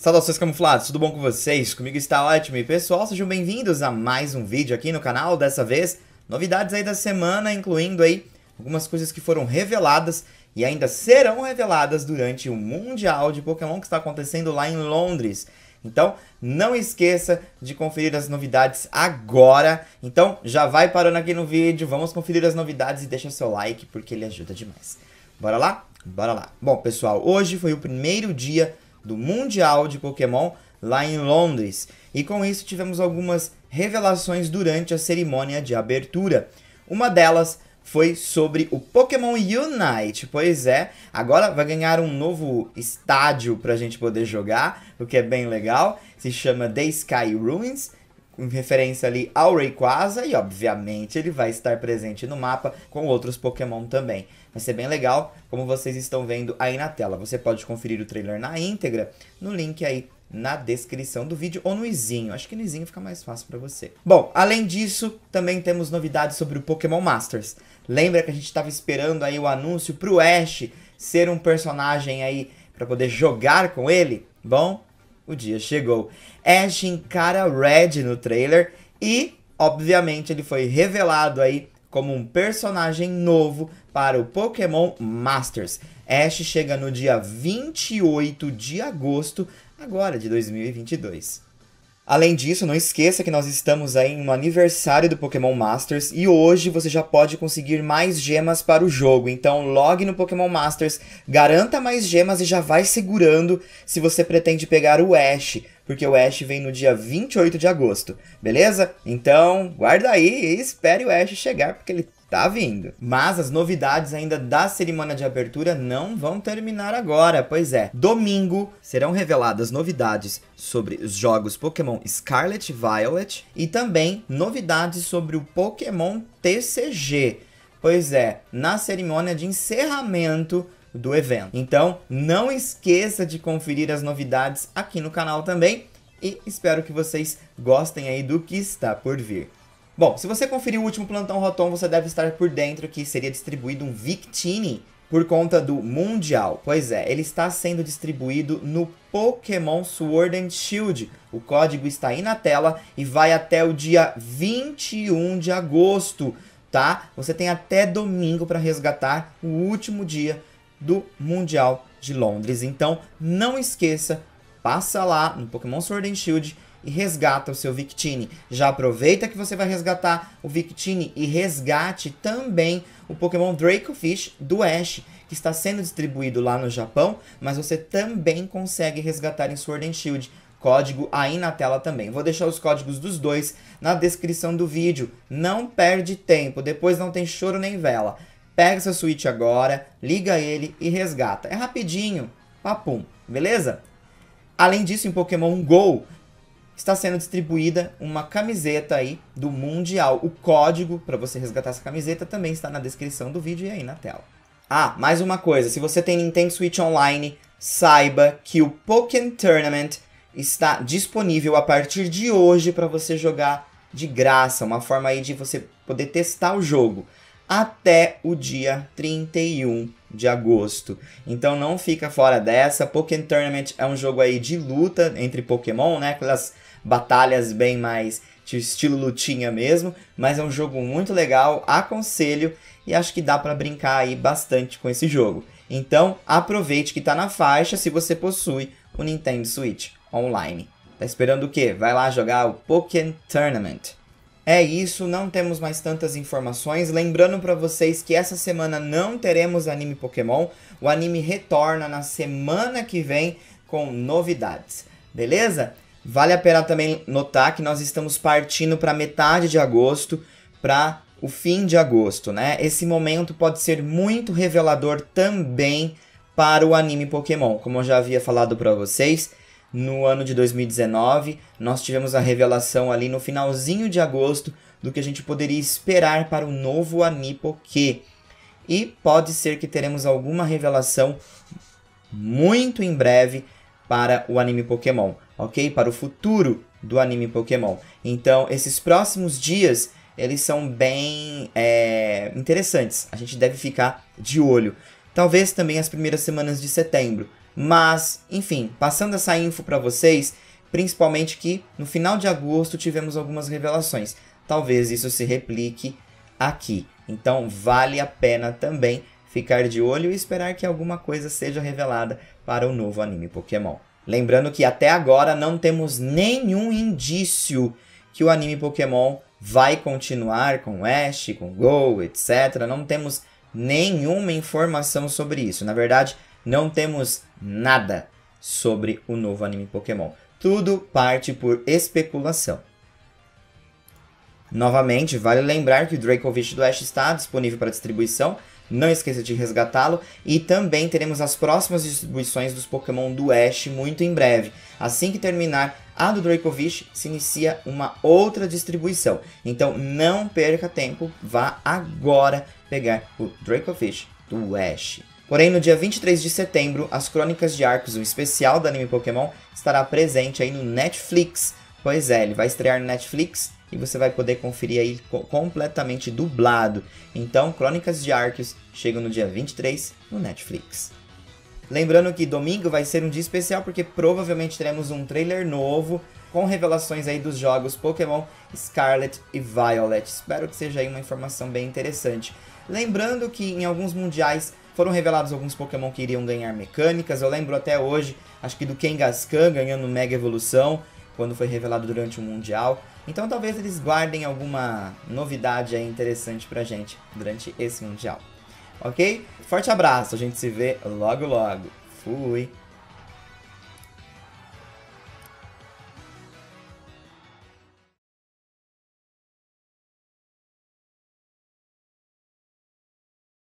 Saudações camuflados, tudo bom com vocês? Comigo está ótimo e pessoal, sejam bem-vindos a mais um vídeo aqui no canal, dessa vez novidades aí da semana, incluindo aí algumas coisas que foram reveladas e ainda serão reveladas durante o Mundial de Pokémon que está acontecendo lá em Londres. Então, não esqueça de conferir as novidades agora. Então, já vai parando aqui no vídeo, vamos conferir as novidades e deixa seu like porque ele ajuda demais. Bora lá? Bora lá. Bom, pessoal, hoje foi o primeiro dia do Mundial de Pokémon lá em Londres. E com isso tivemos algumas revelações durante a cerimônia de abertura. Uma delas foi sobre o Pokémon Unite. Pois é, agora vai ganhar um novo estádio para a gente poder jogar, o que é bem legal. Se chama The Sky Ruins com referência ali ao Rayquaza e obviamente ele vai estar presente no mapa com outros Pokémon também. Vai ser bem legal, como vocês estão vendo aí na tela. Você pode conferir o trailer na íntegra no link aí na descrição do vídeo ou no Izinho. Acho que no Izinho fica mais fácil para você. Bom, além disso, também temos novidades sobre o Pokémon Masters. Lembra que a gente estava esperando aí o anúncio pro Ash ser um personagem aí para poder jogar com ele? Bom, o dia chegou. Ash encara Red no trailer e, obviamente, ele foi revelado aí como um personagem novo para o Pokémon Masters. Ash chega no dia 28 de agosto, agora de 2022. Além disso, não esqueça que nós estamos aí no aniversário do Pokémon Masters e hoje você já pode conseguir mais gemas para o jogo. Então, logue no Pokémon Masters, garanta mais gemas e já vai segurando se você pretende pegar o Ash, porque o Ash vem no dia 28 de agosto, beleza? Então, guarda aí e espere o Ash chegar, porque ele Tá vindo. Mas as novidades ainda da cerimônia de abertura não vão terminar agora, pois é. Domingo serão reveladas novidades sobre os jogos Pokémon Scarlet Violet e também novidades sobre o Pokémon TCG. Pois é, na cerimônia de encerramento do evento. Então, não esqueça de conferir as novidades aqui no canal também e espero que vocês gostem aí do que está por vir. Bom, se você conferir o último plantão Rotom, você deve estar por dentro que seria distribuído um Victini por conta do Mundial. Pois é, ele está sendo distribuído no Pokémon Sword and Shield. O código está aí na tela e vai até o dia 21 de agosto, tá? Você tem até domingo para resgatar o último dia do Mundial de Londres. Então, não esqueça, passa lá no Pokémon Sword and Shield e resgata o seu Victini. Já aproveita que você vai resgatar o Victini e resgate também o Pokémon Dracofish do Ash, que está sendo distribuído lá no Japão, mas você também consegue resgatar em Sword and Shield código aí na tela também. Vou deixar os códigos dos dois na descrição do vídeo. Não perde tempo, depois não tem choro nem vela. Pega seu Switch agora, liga ele e resgata. É rapidinho, papum, beleza? Além disso, em Pokémon GO, está sendo distribuída uma camiseta aí do Mundial. O código para você resgatar essa camiseta também está na descrição do vídeo e aí na tela. Ah, mais uma coisa, se você tem Nintendo Switch Online, saiba que o Pokémon Tournament está disponível a partir de hoje para você jogar de graça, uma forma aí de você poder testar o jogo até o dia 31 de agosto. Então não fica fora dessa. Pokémon Tournament é um jogo aí de luta entre Pokémon, né? Aquelas batalhas bem mais de estilo lutinha mesmo, mas é um jogo muito legal, aconselho e acho que dá para brincar aí bastante com esse jogo. Então, aproveite que está na faixa se você possui o Nintendo Switch online. Tá esperando o quê? Vai lá jogar o Pokémon Tournament. É isso, não temos mais tantas informações. Lembrando para vocês que essa semana não teremos anime Pokémon. O anime retorna na semana que vem com novidades. Beleza? Vale a pena também notar que nós estamos partindo para metade de agosto, para o fim de agosto, né? Esse momento pode ser muito revelador também para o anime Pokémon. Como eu já havia falado para vocês, no ano de 2019, nós tivemos a revelação ali no finalzinho de agosto do que a gente poderia esperar para o novo Anipokê. E pode ser que teremos alguma revelação muito em breve para o anime Pokémon, ok? Para o futuro do anime Pokémon. Então, esses próximos dias eles são bem é, interessantes. A gente deve ficar de olho. Talvez também as primeiras semanas de setembro. Mas, enfim, passando essa info para vocês, principalmente que no final de agosto tivemos algumas revelações. Talvez isso se replique aqui. Então, vale a pena também ficar de olho e esperar que alguma coisa seja revelada para o novo anime Pokémon. Lembrando que até agora não temos nenhum indício que o anime Pokémon vai continuar com Ash, com Go, etc. Não temos nenhuma informação sobre isso. Na verdade, não temos nada sobre o novo anime Pokémon. Tudo parte por especulação. Novamente, vale lembrar que o Dracovish do Ash está disponível para distribuição não esqueça de resgatá-lo. E também teremos as próximas distribuições dos Pokémon do Ash muito em breve. Assim que terminar a do Dracovish, se inicia uma outra distribuição. Então não perca tempo, vá agora pegar o Dracovish do Ash. Porém, no dia 23 de setembro, as Crônicas de Arcos, o especial do anime Pokémon, estará presente aí no Netflix. Pois é, ele vai estrear no Netflix e você vai poder conferir aí completamente dublado. Então, Crônicas de Arcos chega no dia 23 no Netflix. Lembrando que domingo vai ser um dia especial porque provavelmente teremos um trailer novo com revelações aí dos jogos Pokémon Scarlet e Violet. Espero que seja aí uma informação bem interessante. Lembrando que em alguns mundiais foram revelados alguns Pokémon que iriam ganhar mecânicas. Eu lembro até hoje, acho que do Kangaskhan ganhando Mega Evolução, quando foi revelado durante o Mundial. Então talvez eles guardem alguma novidade aí interessante pra gente durante esse Mundial. Ok? Forte abraço, a gente se vê logo logo. Fui!